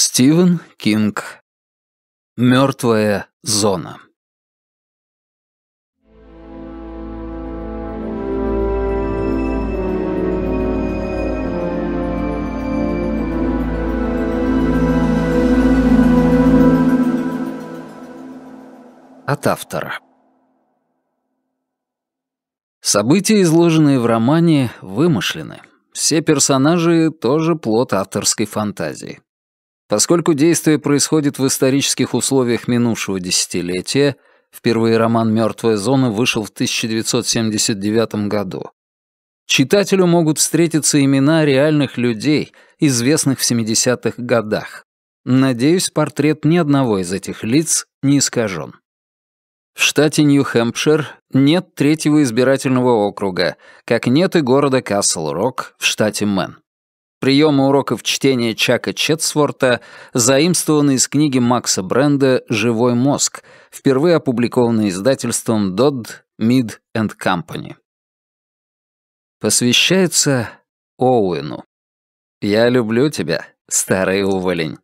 Стивен Кинг. Мертвая зона. От автора. События, изложенные в романе, вымышлены. Все персонажи — тоже плод авторской фантазии. Поскольку действие происходит в исторических условиях минувшего десятилетия, впервые роман «Мертвая зона» вышел в 1979 году, читателю могут встретиться имена реальных людей, известных в 70-х годах. Надеюсь, портрет ни одного из этих лиц не искажен. В штате Нью-Хэмпшир нет третьего избирательного округа, как нет и города Касл-Рок в штате Мэн приемы уроков чтения Чака Четсворта заимствованы из книги Макса Бренда «Живой мозг», впервые опубликованной издательством Dodd, Mid and Company. Посвящается Оуэну. «Я люблю тебя, старый уволень».